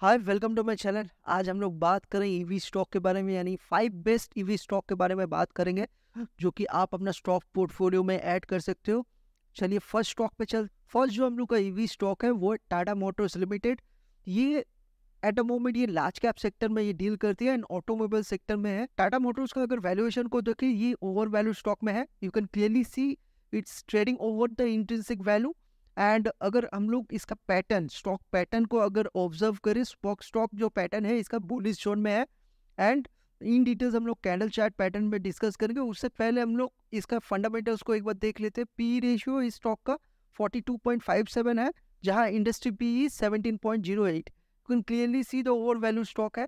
Hi welcome to my channel आज हम लोग बात करें ईवी e स्टॉक के बारे में यानी फाइव बेस्ट ईवी स्टॉक के बारे में बात करेंगे जो कि आप अपना स्टॉक पोर्टफोलियो में ऐड कर सकते हो चलिए फर्स्ट स्टॉक पे चल फर्स्ट जो हम लोग का ईवी e स्टॉक है वो टाटा मोटर्स लिमिटेड ये एट अ मोमेंट ये लार्ज कैप सेक्टर में ये डील करती है एंड ऑटोमोबाइल सेक्टर में है टाटा मोटर्स का अगर वैल्यूएशन को देखें ये ओवर वैल्यू स्टॉक में है you can clearly see it's trading over the intrinsic value and अगर हम लोग इसका पैटर्न स्टॉक पैटर्न को अगर ऑब्जर्व करें स्टॉक स्टॉक जो पैटर्न है इसका बुलिस जोन में है एंड इन डिटेल्स हम लोग कैंडल चार्ट पैटर्न में डिस्कस करेंगे उससे पहले हम लोग इसका फंडामेंटल्स को एक बार देख लेते हैं पी रेशियो इस स्टॉक का 42.57 है जहां industry P E seventeen point zero eight clearly see the over value stock है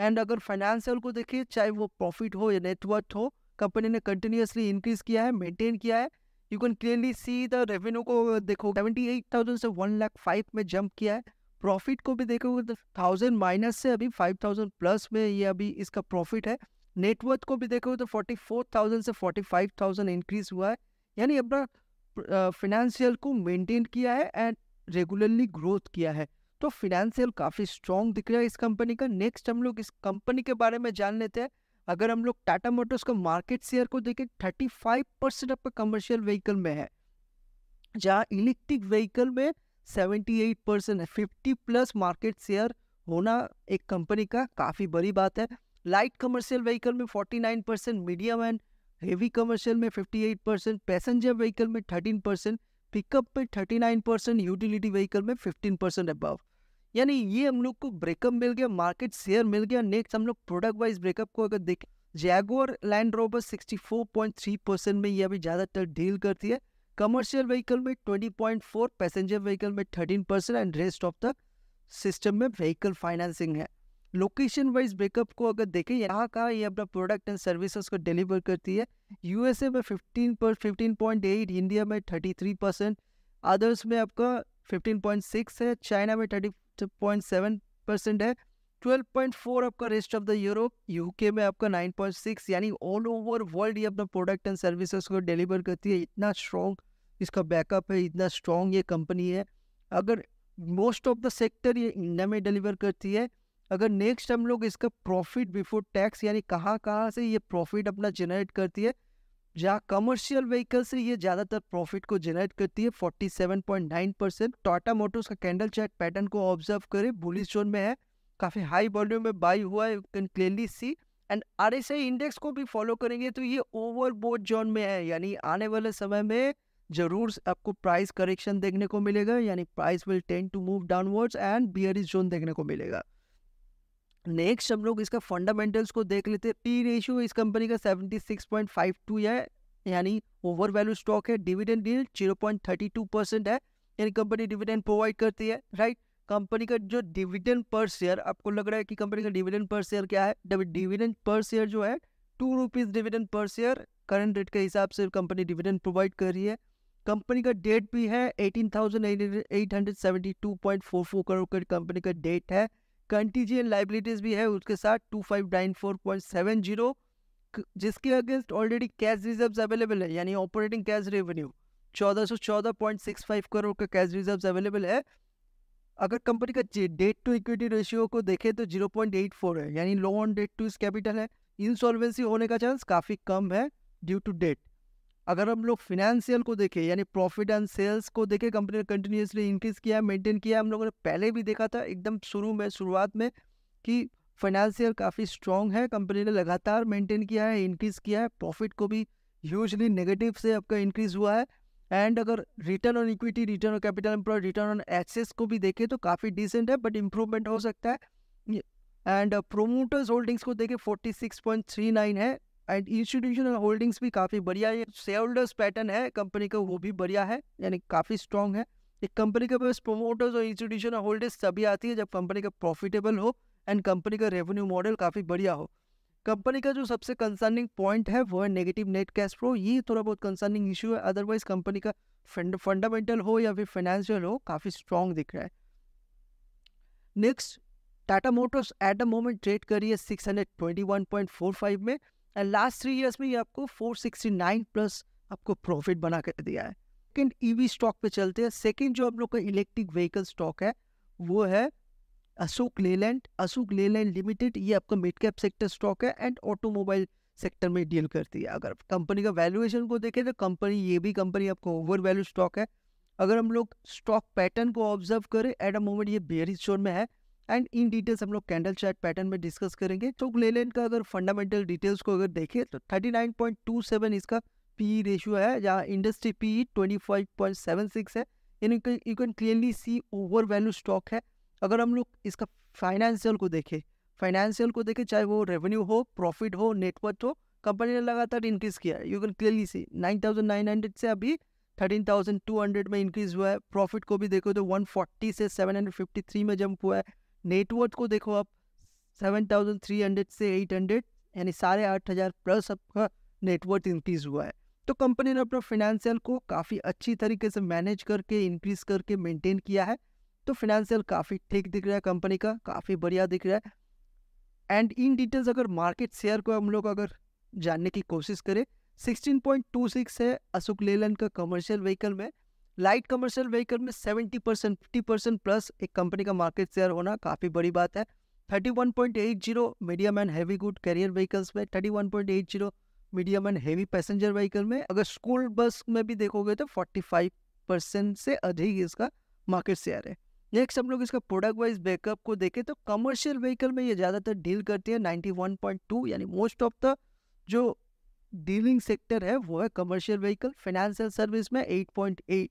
एंड अगर फाइनेंशियल को देखिए चाहे वो प्रॉफिट हो या नेटवर्थ हो कंपनी ने कंटिन्यूसली इंक्रीज किया है मेंटेन किया है you can clearly see the revenue को देखो सेवेंटी एट थाउजेंड से वन लाख फाइव में जंप किया है प्रॉफिट को भी देखोगे तो थाउजेंड माइनस से अभी फाइव थाउजेंड प्लस में ये अभी इसका प्रॉफिट है नेटवर्थ को भी देखोगे तो फोर्टी फोर थाउजेंड से फोर्टी फाइव थाउजेंड इंक्रीज हुआ है यानी अपना फिनेंशियल को मेंटेन किया है एंड रेगुलरली ग्रोथ किया है तो फिनेंशियल काफ़ी स्ट्रॉन्ग दिख रहा है इस कंपनी का नेक्स्ट हम लोग इस कंपनी के बारे में जान लेते हैं अगर हम लोग टाटा मोटर्स का मार्केट शेयर को देखें थर्टी फाइव परसेंट आपका कमर्शियल व्हीकल में है जहाँ इलेक्ट्रिक व्हीकल में सेवेंटी एट परसेंट है फिफ्टी प्लस मार्केट शेयर होना एक कंपनी का काफ़ी बड़ी बात है लाइट कमर्शियल व्हीकल में forty nine percent medium and heavy commercial में fifty eight percent passenger vehicle में थर्टीन परसेंट पिकअप में thirty nine percent utility vehicle में फिफ्टीन परसेंट अबव यानी ये हम लोग को ब्रेकअप मिल गया मार्केट शेयर मिल गया नेक्स्ट हम लोग प्रोडक्ट वाइज ब्रेकअप को अगर देखें जैगोर लैंड रोवर 64.3 परसेंट में ये अभी ज़्यादातर डील करती है कमर्शियल व्हीकल में ट्वेंटी पैसेंजर व्हीकल में thirteen percent and rest of the system में व्हीकल फाइनेंसिंग है लोकेशन वाइज ब्रेकअप को अगर देखें यहाँ का ये अपना प्रोडक्ट एंड सर्विसेज को डिलीवर करती है यूएसए में 15 पर 15.8 इंडिया में 33 परसेंट अदर्स में आपका 15.6 है चाइना में थर्टी पॉइंट सेवन परसेंट है 12.4 आपका rest of the Europe UK में आपका 9.6 यानी ऑल ओवर वर्ल्ड ये अपना प्रोडक्ट एंड सर्विसेज को डिलीवर करती है इतना स्ट्रॉन्ग इसका बैकअप है इतना स्ट्रॉन्ग ये कंपनी है अगर मोस्ट ऑफ द सेक्टर ये इंडिया में डिलीवर करती है अगर नेक्स्ट हम लोग इसका प्रॉफिट बिफोर टैक्स यानी कहाँ कहाँ से ये प्रॉफिट अपना जनरेट करती है जहाँ कमर्शियल व्हीकल से ये ज़्यादातर प्रॉफिट को जनरेट करती है 47.9 परसेंट टाटा मोटर्स का कैंडल चार्ट पैटर्न को ऑब्जर्व करें बुलिस जोन में है काफ़ी हाई वॉल्यूम में बाई हुआ है you can clearly see and R S I index को भी फॉलो करेंगे तो ये बोर्ड जोन में है यानी आने वाले समय में जरूर आपको प्राइस करेक्शन देखने को मिलेगा यानी price will tend to move downwards and bearish zone देखने को मिलेगा नेक्स्ट हम लोग इसका फंडामेंटल्स को देख लेते हैं पी रेशियो इस कंपनी का 76.52 है यानी ओवर वैल्यू स्टॉक है डिविडेंड डील 0.32 परसेंट है यानी कंपनी डिविडेंड प्रोवाइड करती है राइट कंपनी का जो डिविडेंड पर शेयर आपको लग रहा है कि कंपनी का डिविडेंड पर शेयर क्या है डिविडेंड पर शेयर जो है two rupees dividend per share current rate के हिसाब से कंपनी डिविडेंड प्रोवाइड कर रही है कंपनी का डेट भी है eighteen thousand eight hundred seventy two point four four crore का कंपनी का डेट है कंटीजियन लाइबिलिटीज भी है उसके साथ two five nine four point seven zero जिसके against already cash reserve available है यानी ऑपरेटिंग कैश रेवेन्यू चौदह सौ चौदह पॉइंट सिक्स फाइव करोड़ का कैश रिजर्व अवेलेबल है अगर कंपनी का डेट टू इक्विटी रेशियो को देखें तो जीरो पॉइंट एट फोर है यानी लो ऑन डेट टू इस कैपिटल है इंसॉल्वेंसी होने का चांस काफ़ी कम है ड्यू टू डेट अगर हम लोग फिनेंशियल को देखें यानी प्रॉफिट एंड सेल्स को देखें कंपनी ने कंटिन्यूसली इंक्रीज किया है मेंटेन किया है हम लोगों ने पहले भी देखा था एकदम शुरू में शुरुआत में कि फाइनेंशियल काफ़ी स्ट्रॉन्ग है कंपनी ने लगातार मेंटेन किया है इंक्रीज किया है प्रॉफिट को भी ह्यूजली नेगेटिव से आपका इंक्रीज हुआ है एंड अगर return on equity return on capital employ return on एक्सेस को भी देखें तो काफ़ी डिसेंट है बट इम्प्रूवमेंट हो सकता है एंड प्रोमोटर्स होल्डिंग्स को देखें नाइन है एंड इंस्टीट्यूशनल होल्डिंग्स भी काफ़ी बढ़िया है शेयर होल्डर्स पैटर्न है कंपनी का वो भी बढ़िया है यानी काफ़ी स्ट्रॉन्ग है एक कंपनी के पास प्रोमोटर्स और इंस्टीट्यूशनल होल्डर्स तभी आती है जब कंपनी का प्रॉफिटेबल हो एंड कंपनी का रेवेन्यू मॉडल काफ़ी बढ़िया हो कंपनी का जो सबसे कंसर्निंग पॉइंट है वो है नेगेटिव नेट कैश फ्लो ये थोड़ा बहुत कंसर्निंग इशू है अदरवाइज कंपनी का फंडामेंटल हो या फिर फाइनेंशियल हो काफ़ी स्ट्रॉन्ग दिख रहा है next Tata Motors at the moment trade point है फाइव में एंड लास्ट थ्री ईयर्स में ये आपको फोर सिक्सटी नाइन प्लस आपको प्रॉफिट बना कर दिया है सेकेंड वी स्टॉक पे चलते हैं सेकेंड जो आप लोग का इलेक्ट्रिक व्हीकल स्टॉक है वो है Ashok Leyland Ashok Leyland Limited ये आपका मिड कैप सेक्टर स्टॉक है एंड ऑटोमोबाइल सेक्टर में डील करती है अगर कंपनी का वैल्यूएशन को देखें तो कंपनी ये भी कंपनी आपका ओवर वैल्यू स्टॉक है अगर हम लोग स्टॉक पैटर्न को ऑब्जर्व करें एट अ मोमेंट ये बेरिज जोन में है एंड इन डिटेल्स हम लोग कैंडल चार्ट पैटर्न में डिस्कस करेंगे तो लेलैंड का अगर फंडामेंटल डिटेल्स को अगर देखें तो 39.27 इसका पी रेशियो e है जहाँ इंडस्ट्री पी 25.76 है यानी you can clearly see over value stock है अगर हम लोग इसका फाइनेंशियल को देखें फाइनेंशियल को देखें चाहे वो रेवेन्यू हो प्रॉफिट हो नेटवर्थ हो कंपनी ने लगातार इंक्रीज किया है यू कैन क्लियरली सी 9,900 से अभी 13,200 में इंक्रीज हुआ है प्रॉफिट को भी देखो तो 140 से 753 में जंप हुआ है नेटवर्थ को देखो आप सेवन थाउजेंड थ्री हंड्रेड से एट हंड्रेड यानी साढ़े आठ हज़ार प्लस आपका नेटवर्थ इंक्रीज़ हुआ है तो कंपनी ने अपना फिनेंशियल को काफ़ी अच्छी तरीके से मैनेज करके इंक्रीज़ करके मेंटेन किया है तो फिनेंशियल काफ़ी ठीक दिख रहा है कंपनी का काफ़ी बढ़िया दिख रहा है एंड इन डिटेल्स अगर मार्केट शेयर को हम लोग अगर जानने की कोशिश करें 16.26 है अशोक लेलन का कमर्शियल व्हीकल में लाइट कमर्शियल व्हीकल में 70 परसेंट फिफ्टी परसेंट प्लस एक कंपनी का मार्केट शेयर होना काफ़ी बड़ी बात है 31.80 medium and heavy good carrier vehicles में 31.80 medium and heavy passenger vehicle में अगर स्कूल बस में भी देखोगे तो 45 परसेंट से अधिक इसका मार्केट शेयर है नेक्स्ट हम लोग इसका प्रोडक्ट वाइज बैकअप को देखें तो कमर्शियल व्हीकल में ये ज़्यादातर डील करती है 91.2 यानी मोस्ट ऑफ द जो डीलिंग सेक्टर है वो है कमर्शियल व्हीकल फाइनेंशियल सर्विस में 8.8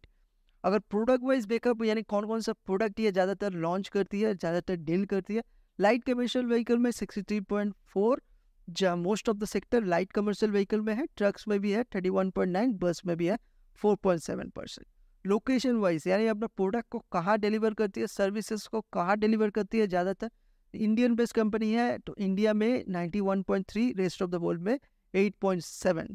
अगर प्रोडक्ट वाइज बेकअप यानी कौन कौन सा प्रोडक्ट ये ज़्यादातर लॉन्च करती है ज़्यादातर डील करती है लाइट कमर्शियल व्हीकल में 63.4 जहाँ most of the sector light commercial vehicle में है ट्रक्स में भी है 31.9 बस में भी है 4.7 परसेंट लोकेशन वाइज यानी अपना प्रोडक्ट को कहाँ डिलीवर करती है सर्विसेज को कहाँ डिलीवर करती है ज़्यादातर इंडियन बेस्ड कंपनी है तो इंडिया में 91.3 रेस्ट ऑफ द वर्ल्ड में 8.7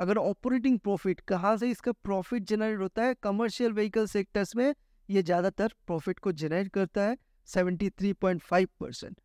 अगर ऑपरेटिंग प्रॉफिट कहाँ से इसका प्रॉफिट जनरेट होता है कमर्शियल व्हीकल सेक्टर्स में ये ज़्यादातर प्रॉफिट को जनरेट करता है 73.5 परसेंट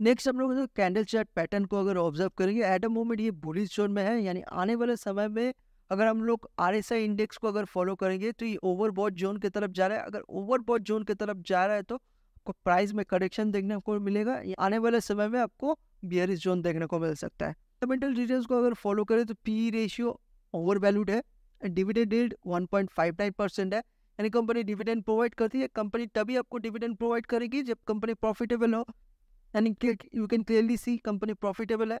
नेक्स्ट हम लोग कैंडल चार्ट पैटर्न को अगर ऑब्जर्व करेंगे एट अ मोमेंट ये बुलिस जोन में है यानी आने वाले समय में अगर हम लोग आर इंडेक्स को अगर फॉलो करेंगे तो ये ओवर जोन की तरफ जा रहा है अगर ओवर जोन की तरफ जा रहा है तो आपको प्राइस में करेक्शन देखने को मिलेगा आने वाले समय में आपको बियरिस जोन देखने को मिल सकता है फंडामेंटल रिटर्न को अगर फॉलो करें तो पी रेशियो ओवर वैल्यूड है डिविडेंड रेट नाइन परसेंट है यानी कंपनी डिविडेंड प्रोवाइड करती है कंपनी तभी आपको डिविडेंड प्रोवाइड करेगी जब कंपनी प्रॉफिटेबल हो यानी you can clearly see company profitable है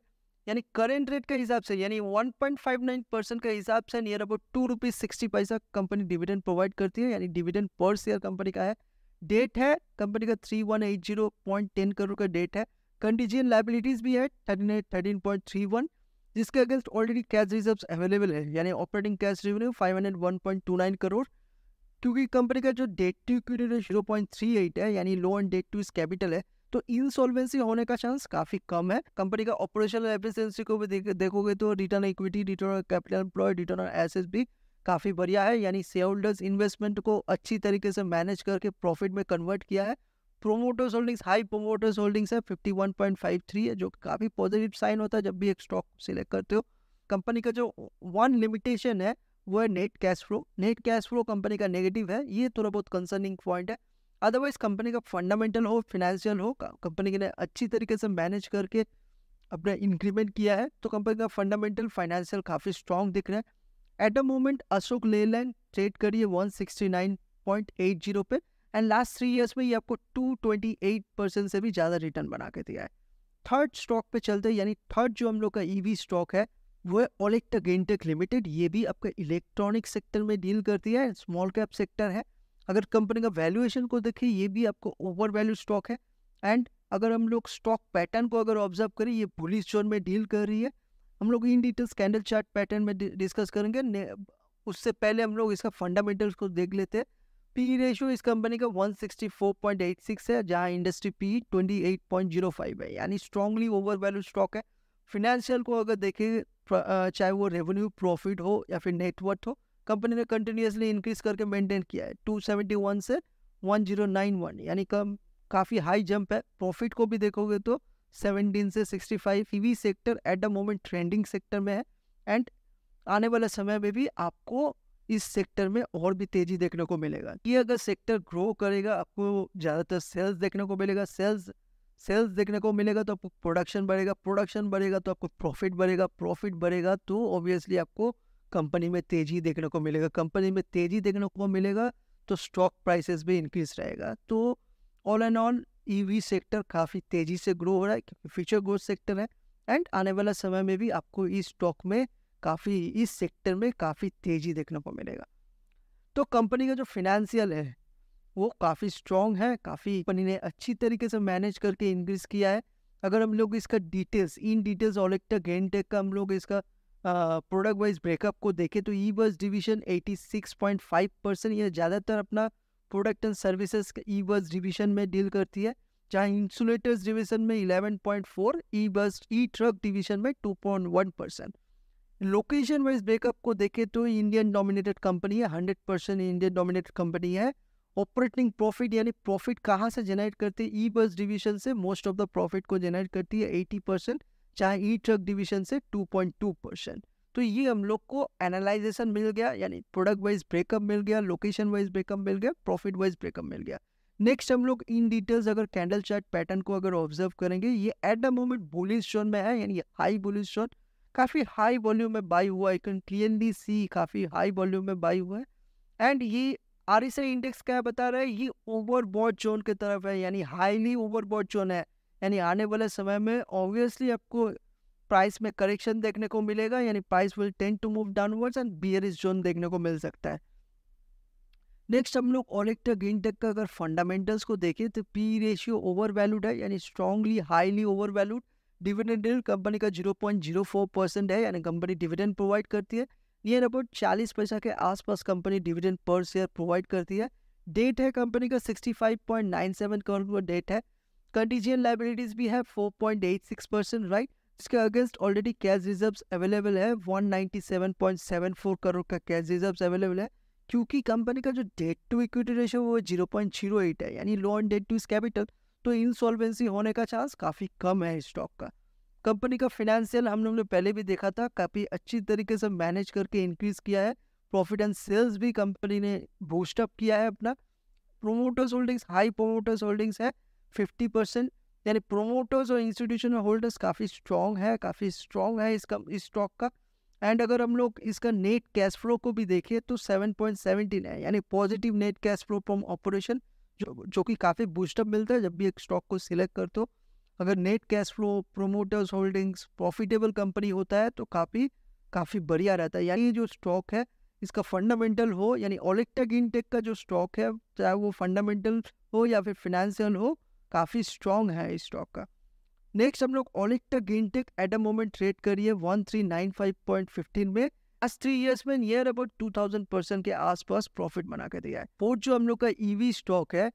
यानी करेंट रेट के हिसाब से यानी one point five nine percent के हिसाब से near about two rupees sixty paisa company dividend provide करती है यानी डिविडेंड पर शेयर कंपनी का है डेट है कंपनी का three one eight zero point ten crore का डेट है कंटीजियन लाइबिलिटीज भी है थर्टीन पॉइंट थ्री वन जिसके against already cash reserve available है यानी operating cash revenue five hundred one point two nine crore क्योंकि कंपनी का जो debt to equity rate zero point three eight है यानी लो एंड डेट टू इस capital है तो इनसॉल्वेंसी होने का चांस काफ़ी कम है कंपनी का ऑपरेशनल एफिशिएंसी को भी देख, देखोगे तो return equity return capital employ return on एसेस भी काफ़ी बढ़िया है यानी शेयर होल्डर्स इन्वेस्टमेंट को अच्छी तरीके से मैनेज करके प्रॉफिट में कन्वर्ट किया है promoters holdings high promoters holdings है fifty one point five three है जो काफ़ी पॉजिटिव साइन होता है जब भी एक स्टॉक सिलेक्ट करते हो कंपनी का जो वन लिमिटेशन है वो है net cash flow net cash flow company का नेगेटिव है ये थोड़ा बहुत कंसर्निंग पॉइंट है अदरवाइज कंपनी का फंडामेंटल हो फाइनेंशियल हो कंपनी ने अच्छी तरीके से मैनेज करके अपना इंक्रीमेंट किया है तो कंपनी का फंडामेंटल फाइनेंशियल काफ़ी स्ट्रॉन्ग दिख रहा है at the moment Ashok Leyland trade करिए one sixty nine point eight zero पे एंड लास्ट थ्री ईयर्स में ये आपको टू ट्वेंटी एट परसेंट से भी ज़्यादा रिटर्न बना के दिया है थर्ड स्टॉक पे चलते हैं यानी थर्ड जो हम लोग का ईवी e स्टॉक है वो है ओलेक्टा गेंटेक लिमिटेड ये भी आपका इलेक्ट्रॉनिक सेक्टर में डील करती है स्मॉल कैप सेक्टर है अगर कंपनी का वैल्यूएशन को देखें ये भी आपको ओवर वैल्यू स्टॉक है एंड अगर हम लोग स्टॉक पैटर्न को अगर ऑब्जर्व करें ये पुलिस जोन में डील कर रही है हम लोग इन डिटेल्स कैंडल चार्ट पैटर्न में डिस्कस करेंगे उससे पहले हम लोग इसका फंडामेंटल्स को देख लेते हैं पी रेशो e इस कंपनी का 164.86 है जहां इंडस्ट्री पी 28.05 है यानी स्ट्रांगली ओवर वैल्यू स्टॉक है फिनेंशियल को अगर देखें चाहे वो रेवेन्यू प्रॉफिट हो या फिर नेटवर्थ हो कंपनी ने कंटिन्यूसली इंक्रीज करके मेंटेन किया है 271 से 1091 यानी कम काफ़ी हाई जंप है प्रॉफिट को भी देखोगे तो 17 से 65 five sector at the moment trending sector में है एंड आने वाले समय में भी आपको इस सेक्टर में और भी तेजी देखने को मिलेगा कि अगर सेक्टर ग्रो करेगा आपको ज़्यादातर सेल्स देखने को मिलेगा सेल्स सेल्स देखने को मिलेगा तो आपको प्रोडक्शन बढ़ेगा प्रोडक्शन बढ़ेगा तो आपको प्रॉफिट बढ़ेगा प्रॉफिट बढ़ेगा तो ऑब्वियसली आपको कंपनी में तेजी देखने को मिलेगा कंपनी में तेजी देखने को मिलेगा तो स्टॉक प्राइसेस भी इंक्रीज रहेगा तो all and all E sector काफ़ी तेज़ी से ग्रो हो रहा है क्योंकि फ्यूचर ग्रोथ सेक्टर है एंड आने वाला समय में भी आपको इस e स्टॉक में काफ़ी इस सेक्टर में काफ़ी तेज़ी देखने को मिलेगा तो कंपनी का जो फिनेंशियल है वो काफ़ी स्ट्रॉन्ग है काफ़ी कंपनी ने अच्छी तरीके से मैनेज करके इंक्रीज किया है अगर हम लोग इसका details in details Olectra Green Tech का हम लोग इसका प्रोडक्ट वाइज ब्रेकअप को देखें तो ई बस डिवीजन 86.5 परसेंट यह ज़्यादातर अपना प्रोडक्ट एंड सर्विसेज ई बस डिविजन में डील करती है चाहे इंसुलेटर्स डिविजन में 11.4 ई बस ई ट्रक डिविजन में 2.1 परसेंट लोकेशन वाइज ब्रेकअप को देखें तो इंडियन डोमिनेटेड कंपनी है hundred percent Indian dominated company है ऑपरेटिंग प्रॉफिट यानी प्रॉफिट कहाँ से जनरेट करती है ई बस डिवीजन से मोस्ट ऑफ द प्रॉफिट को जेनरेट करती है एटी परसेंट चाहे ई ट्रक डिवीजन से टू पॉइंट टू परसेंट तो ये हम लोग को एनालाइजेशन मिल गया यानी प्रोडक्ट वाइज ब्रेकअप मिल गया लोकेशन वाइज ब्रेकअप मिल गया प्रॉफिट वाइज ब्रेकअप मिल गया नेक्स्ट हम लोग इन डिटेल्स अगर कैंडल चार्ट पैटर्न को अगर ऑब्जर्व करेंगे ये at the moment bullish zone में है यानी हाई बुलिस जोन काफ़ी हाई वॉल्यूम में बाई हुआ है कैन क्लियरली सी काफ़ी हाई वॉल्यूम में बाई हुआ है एंड ये आर एस आई इंडेक्स क्या बता रहा है ये ओवरबॉड जोन की तरफ है यानी हाईली बॉड जोन है यानी आने वाले समय में ऑब्वियसली आपको प्राइस में करेक्शन देखने को मिलेगा यानी price will tend to move downwards and bearish zone देखने को मिल सकता है नेक्स्ट हम लोग और टेक ग्रीन टेक का अगर फंडामेंटल्स को देखें तो पी रेशियो ओवर वैल्यूड है यानी strongly highly over valued dividend yield company का 0.04 परसेंट है यानी कंपनी डिविडेंड प्रोवाइड करती है नियर अबाउट चालीस पैसा के आसपास company dividend per share provide करती है डेट है कंपनी का 65.97 करोड़ का डेट है कंटीजियन लाइबिलिटीज भी है 4.86 परसेंट राइट इसके against already cash reserve available है 197.74 करोड़ का कैश रिजर्व अवेलेबल है क्योंकि कंपनी का जो डेट टू इक्विटी रेशो वो 0.08 है यानी लोन डेट टू इस कैपिटल तो इंसॉल्वेंसी होने का चांस काफ़ी कम है स्टॉक का कंपनी का फिनेंशियल हम लोग ने पहले भी देखा था काफ़ी अच्छी तरीके से मैनेज करके इंक्रीज किया है प्रॉफिट एंड सेल्स भी कंपनी ने बूस्टअप किया है अपना promoters holdings high promoters holdings है फिफ्टी परसेंट यानी प्रोमोटर्स और इंस्टीट्यूशनल होल्डर्स काफ़ी स्ट्रॉन्ग है काफ़ी स्ट्रॉन्ग है इसका इस स्टॉक का एंड अगर हम लोग इसका नेट कैश फ्लो को भी देखें तो है यानी positive net cash flow from operation जो जो कि काफ़ी बूस्टअप मिलता है जब भी एक स्टॉक को सिलेक्ट करते हो अगर net cash flow promoters holdings profitable company होता है तो काफ़ी काफ़ी बढ़िया रहता है यानी जो स्टॉक है इसका फंडामेंटल हो यानी ओलेक्टेक इनटेक का जो स्टॉक है चाहे वो फंडामेंटल हो या फिर फिनेंशियल हो काफ़ी स्ट्रॉन्ग है इस स्टॉक का नेक्स्ट हम लोग ओलेक्टेक इनटेक एट अ मोमेंट ट्रेड करिए one three nine five point fifteen में लास्ट थ्री ईयर्स में near about two thousand percent के आसपास प्रॉफिट बना के दिया है फोर्थ जो हम लोग का ईवी e स्टॉक है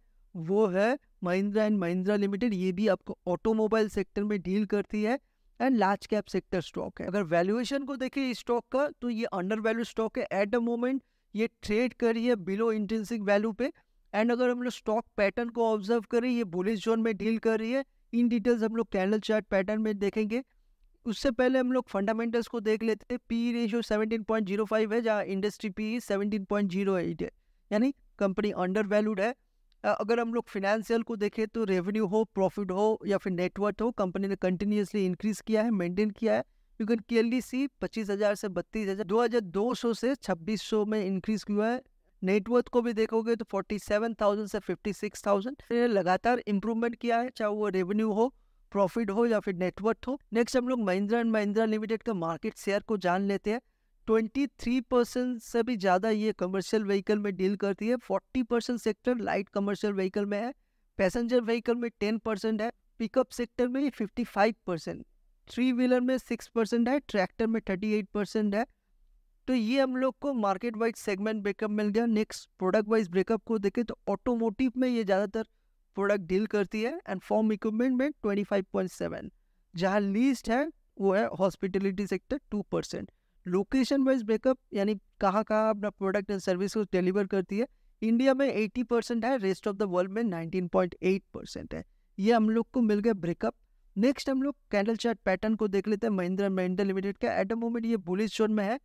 वो है महिंद्रा एंड महिंद्रा लिमिटेड ये भी आपको ऑटोमोबाइल सेक्टर में डील करती है and large cap sector stock है अगर वैल्यूएशन को देखें इस स्टॉक का तो ये अंडर वैल्यू स्टॉक है एट द मोमेंट ये ट्रेड कर रही है बिलो इंटेंसिक वैल्यू पे एंड अगर हम लोग स्टॉक पैटर्न को ऑब्जर्व करें ये बुलिस जोन में डील कर रही है इन डिटेल्स हम लोग कैंडल चार्ट पैटर्न में देखेंगे उससे पहले हम लोग फंडामेंटल्स को देख लेते हैं पी रेशियो फाइव है जहाँ इंडस्ट्री पी एट है यानी कंपनी अंडर वैल्यूड है अगर हम लोग फिनेंशियल को देखें तो रेवेन्यू हो प्रॉफिट हो या फिर नेटवर्थ हो कंपनी ने कंटिन्यूसली इंक्रीज किया है मेंटेन किया है यू कैन क्लियरली सी पच्चीस हज़ार से बत्तीस हज़ार दो हज़ार दो सौ से छब्बीस सौ में इंक्रीज हुआ है नेटवर्थ को भी देखोगे तो फोर्टी सेवन थाउजेंड से फिफ्टी सिक्स थाउजेंड लगातार इंप्रूवमेंट किया है चाहे वो रेवेन्यू हो प्रॉफिट हो या फिर नेटवर्थ हो नेक्स्ट हम लोग महिंद्रा एंड महिंद्रा लिमिटेड का मार्केट शेयर को जान लेते हैं ट्वेंटी थ्री परसेंट से भी ज़्यादा ये कमर्शियल व्हीकल में डील करती है forty percent sector light commercial vehicle में है पैसेंजर व्हीकल में टेन परसेंट है पिकअप सेक्टर में fifty five percent three wheeler में सिक्स परसेंट है ट्रैक्टर में थर्टी एट परसेंट है तो ये हम लोग को मार्केट वाइज सेगमेंट ब्रेकअप मिल गया नेक्स्ट प्रोडक्ट वाइज ब्रेकअप को देखें तो ऑटोमोटिव में ये ज़्यादातर प्रोडक्ट डील करती है एंड फॉर्म इक्विपमेंट में ट्वेंटी फाइव पॉइंट सेवन जहाँ लीस्ट है वो है hospitality sector two percent location wise breakup यानी कहाँ कहाँ अपना प्रोडक्ट एंड सर्विस को डिलीवर करती है इंडिया में एट्टी परसेंट है रेस्ट ऑफ द वर्ल्ड में नाइनटीन पॉइंट एट परसेंट है ये हम लोग को मिल गया ब्रेकअप नेक्स्ट हम लोग कैंडल चार्ट पैटर्न को देख लेते हैं महिंद्रा महिंद्रा लिमिटेड का एट द मोमेंट ये बुलिस जोन में है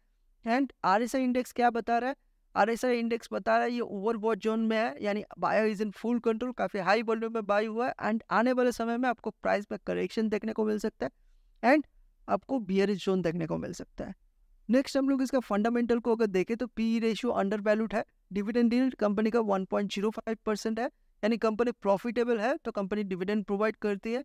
and R S I index क्या बता रहा है आर एस आई इंडेक्स बता रहा है ये ओवरबॉट जोन में है यानी buyer is in full control काफ़ी हाई वॉल्यूम में बाई हुआ है एंड आने वाले समय में आपको प्राइस में करेक्शन देखने को मिल सकता है एंड आपको बियरिज जोन देखने को मिल सकता है नेक्स्ट हम लोग इसका फंडामेंटल को अगर देखें तो पी रेशियो अंडर वैल्यूड है डिविडेंड डील कंपनी का one point zero five percent है यानी कंपनी प्रॉफिटेबल है तो कंपनी डिविडेंड प्रोवाइड करती है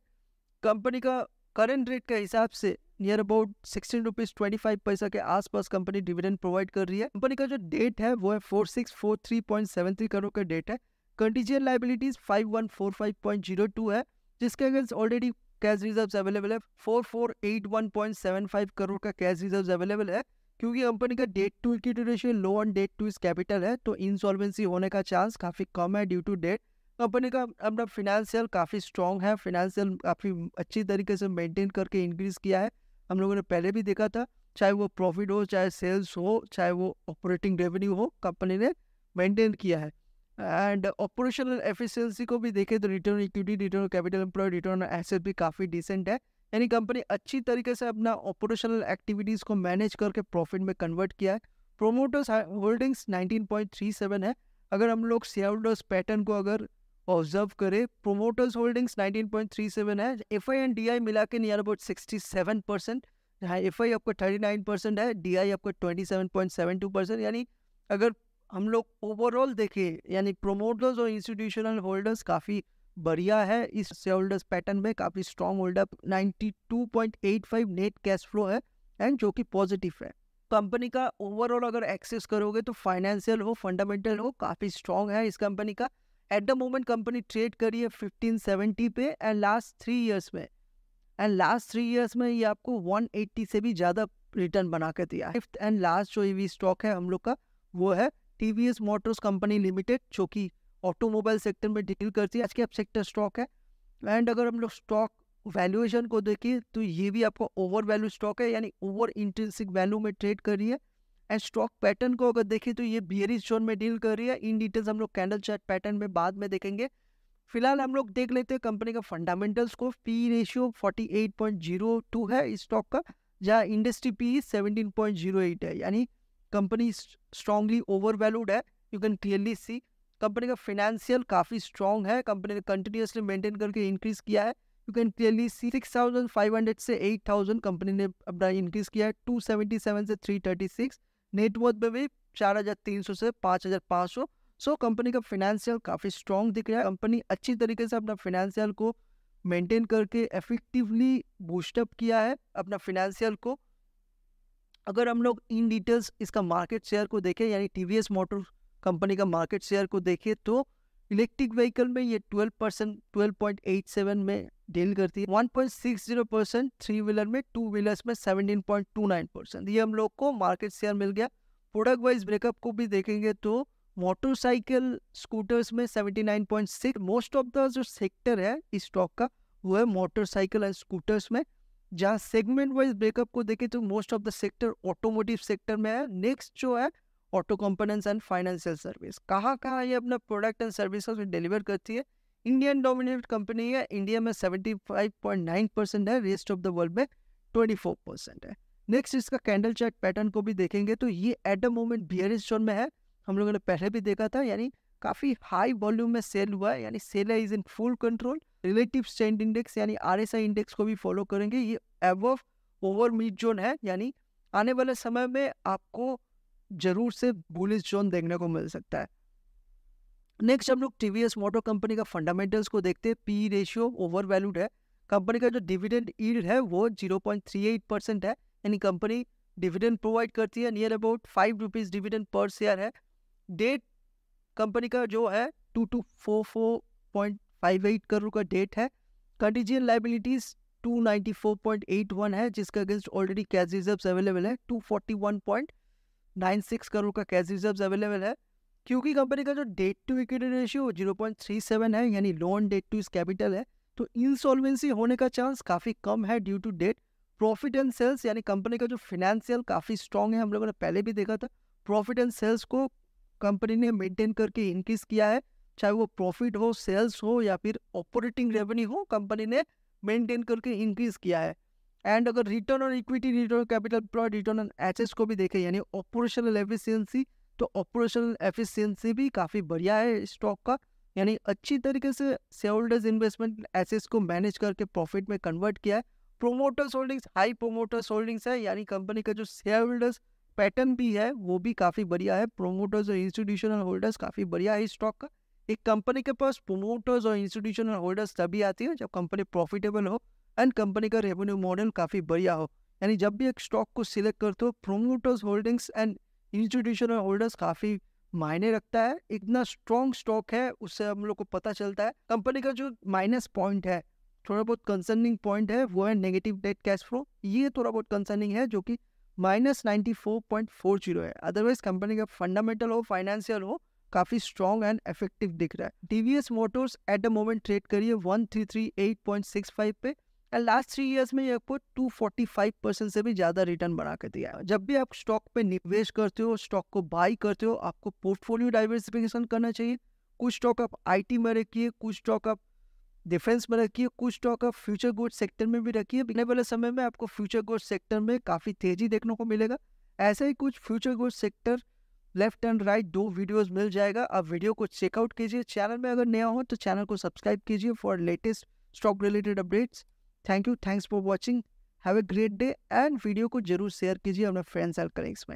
कंपनी का करेंट रेट के हिसाब से near about sixteen rupees twenty five paisa के आसपास कंपनी डिविडेंड प्रोवाइड कर रही है कंपनी का जो डेट है वो है four six four three point seven three crore का डेट है contingent liabilities five one four five point zero two है जिसके against already cash reserve available है four four eight one point seven five crore का कैश रिजर्व अवेलेबल है क्योंकि company का debt to की duration low on debt to इस capital है तो इंसॉल्वेंसी होने का चांस काफ़ी कम है ड्यू टू डेट कंपनी का अपना फिनेंशियल काफ़ी स्ट्रॉन्ग है फिनेंशियल काफ़ी अच्छी तरीके से मेंटेन करके इंक्रीज़ किया है हम लोगों ने पहले भी देखा था चाहे वो प्रॉफिट हो चाहे सेल्स हो चाहे वो ऑपरेटिंग रेवेन्यू हो कंपनी ने मेंटेन किया है एंड ऑपरेशनल एफिशिएंसी को भी देखें तो return equity return capital employ return asset भी काफ़ी डिसेंट है यानी कंपनी अच्छी तरीके से अपना ऑपरेशनल एक्टिविटीज़ को मैनेज करके प्रॉफिट में कन्वर्ट किया है प्रोमोटर्स होल्डिंग्स 19.37 है अगर हम लोग शेयर होल्डर्स पैटर्न को अगर ऑब्जर्व करें प्रोमोटर्स होल्डिंग्स 19.37 है F I and D I मिला के नियर अबाउट 67 परसेंट जहाँ एफ आई आपका 39 परसेंट है डी आई आपका 27.72 परसेंट यानी अगर हम लोग ओवरऑल देखें यानी प्रोमोटर्स और इंस्टीट्यूशनल होल्डर्स काफ़ी बढ़िया है इस शेयर होल्डर्स पैटर्न में काफ़ी strong holder at five net cash flow है एंड जो कि पॉजिटिव है कंपनी का ओवरऑल अगर एक्सेस करोगे तो फाइनेंशियल हो फंडामेंटल हो काफ़ी स्ट्रॉन्ग है इस कंपनी का at the moment company trade करी है फिफ्टीन सेवेंटी पे एंड लास्ट थ्री ईयर्स में एंड लास्ट थ्री ईयर्स में ये आपको वन एट्टी से भी ज़्यादा रिटर्न बना के दिया फिफ्थ एंड लास्ट जो भी स्टॉक है हम लोग का वो है T V S motors company limited जो कि ऑटोमोबाइल सेक्टर में डील करती है आज के अब सेक्टर स्टॉक है एंड अगर हम लोग स्टॉक वैल्यूएशन को देखें तो ये भी आपका ओवर वैल्यू स्टॉक है यानी ओवर इंटेंसिक वैल्यू में ट्रेड कर रही है एंड स्टॉक पैटर्न को अगर देखें तो ये बियरिस जोन में डील कर रही है इन डिटेल्स हम लोग कैंडल चार्ट पैटर्न में बाद में देखेंगे फिलहाल हम लोग देख लेते हैं कंपनी का फंडामेंटल्स को पी रेशियो 48.02 है इस स्टॉक का जहाँ इंडस्ट्री पी 17.08 है यानी कंपनी स्ट्रांगली ओवर वैल्यूड है you can clearly see company का फिनेंशियल काफ़ी स्ट्रॉन्ग है कंपनी ने कंटिन्यूसली मेंटेन करके इंक्रीज किया है you can clearly see six thousand five hundred से एट थाउजेंड कंपनी ने अपना इंक्रीज किया है टू सेवेंटी सेवन से थ्री थर्टी सिक्स नेटवर्थ पे भी चार हज़ार तीन सौ से पाँच हज़ार पाँच सौ सो कंपनी का फिनेंशियल काफ़ी स्ट्रॉन्ग दिख रहा है कंपनी अच्छी तरीके से अपना फिनेंशियल को मेंटेन करके इफेक्टिवली बूस्टअप किया है अपना फिनेंशियल को अगर हम लोग इन डिटेल्स इसका मार्केट शेयर को देखें यानी T V S motor company का मार्केट शेयर को देखें तो इलेक्ट्रिक व्हीकल में ये 12 परसेंट ट्वेल्व में डील करती है 1.60 परसेंट थ्री व्हीलर में टू व्हीलर्स में 17.29 परसेंट ये हम लोग को मार्केट शेयर मिल गया प्रोडक्ट वाइज ब्रेकअप को भी देखेंगे तो मोटरसाइकिल स्कूटर्स में 79.6 मोस्ट ऑफ द जो सेक्टर है इस स्टॉक का वो है मोटरसाइकिल एंड स्कूटर्स में जहाँ सेगमेंट वाइज ब्रेकअप को देखें तो most of the sector automotive sector में है नेक्स्ट जो है auto components and financial service कहाँ कहाँ ये अपना प्रोडक्ट एंड सर्विस डिलीवर करती है इंडियन डोमिनेटेड कंपनी है इंडिया में seventy five point nine percent है रेस्ट ऑफ द वर्ल्ड में ट्वेंटी फोर परसेंट है नेक्स्ट इसका कैंडल चार्ट पैटर्न को भी देखेंगे तो ये at the moment bear zone में है हम लोगों ने पहले भी देखा था यानी काफ़ी हाई वॉल्यूम में सेल हुआ है यानी sell is in full control relative stand index यानी आर एस आई इंडेक्स को भी फॉलो करेंगे ये एवो ओवर मिड जोन है यानी आने वाले समय में आपको जरूर से बुलिस जोन देखने को मिल सकता है नेक्स्ट हम लोग टी मोटर कंपनी का फंडामेंटल्स को देखते हैं पी रेशियो ओवर वैल्यूड है कंपनी का जो डिविडेंड ईल्ड है वो zero point three eight percent है यानी कंपनी डिविडेंड प्रोवाइड करती है near about five rupees dividend per share है डेट कंपनी का जो है two two four four point five eight crore का डेट है कंटीजियन लाइबिलिटीज़ 294.81 है जिसके against already cash reserve available है 241. नाइन सिक्स करोड़ का कैश रिजर्व अवेलेबल है क्योंकि कंपनी का जो debt to equity ratio zero point three seven है यानी लोन डेट टू इस कैपिटल है तो इंसॉल्वेंसी होने का चांस काफ़ी कम है due to debt profit and sales यानी कंपनी का जो फिनेंशियल काफ़ी स्ट्रांग है हम लोगों ने पहले भी देखा था प्रॉफिट एंड सेल्स को कंपनी ने मेंटेन करके इंक्रीज किया है चाहे वो प्रॉफिट हो सेल्स हो या फिर ऑपरेटिंग रेवेन्यू हो कंपनी ने मेंटेन करके इंक्रीज किया है एंड अगर return on equity return capital plot return on H को भी देखें यानी ऑपरेशनल एफिशिएंसी तो ऑपरेशनल एफिशिएंसी भी काफ़ी बढ़िया है स्टॉक का यानी अच्छी तरीके से शेयर होल्डर्स इन्वेस्टमेंट एसेस को मैनेज करके प्रॉफिट में कन्वर्ट किया है promoters holdings high promoters holdings है यानी कंपनी का जो शेयर होल्डर्स पैटर्न भी है वो भी काफ़ी बढ़िया है प्रोमोटर्स और इंस्टीट्यूशनल होल्डर्स काफ़ी बढ़िया है स्टॉक का एक कंपनी के पास प्रोमोटर्स और इंस्टीट्यूशनल होल्डर्स तभी आती है जब कंपनी प्रॉफिटेबल हो एंड कंपनी का रेवेन्यू मॉडल काफ़ी बढ़िया हो यानी जब भी एक स्टॉक को सिलेक्ट करते हो promoters holdings and institutional holders काफ़ी मायने रखता है इतना स्ट्रॉन्ग स्टॉक है उससे हम लोग को पता चलता है कंपनी का जो माइनस पॉइंट है थोड़ा बहुत कंसर्निंग पॉइंट है वो है नेगेटिव डेट कैश फ्लो ये थोड़ा बहुत कंसर्निंग है जो कि minus ninety four point four zero है अदरवाइज कंपनी का फंडामेंटल हो फाइनेंशियल हो काफ़ी स्ट्रॉन्ग एंड इफेक्टिव दिख रहा है TVS motors at the moment trade करिए one three three eight point six five पे लास्ट थ्री इयर्स में आपको टू फोर्टी फाइव परसेंट से भी ज़्यादा रिटर्न बना के दिया है जब भी आप स्टॉक पे निवेश करते हो स्टॉक को बाई करते हो आपको पोर्टफोलियो डाइवर्सिफिकेशन करना चाहिए कुछ स्टॉक आप टी में रखिए कुछ स्टॉक आप डिफेंस में रखिए कुछ स्टॉक आप फ्यूचर गोल्ड सेक्टर में भी रखिए बिने वाले समय में आपको फ्यूचर गोल्ड सेक्टर में काफ़ी तेज़ी देखने को मिलेगा ऐसे ही कुछ future gold sector left and right दो वीडियोस मिल जाएगा आप वीडियो को चेकआउट कीजिए चैनल में अगर नया हो तो चैनल को सब्सक्राइब कीजिए for latest stock related updates thank you thanks for watching have a great day and video को जरूर शेयर कीजिए अपने फ्रेंड्स एंड कलीग्स में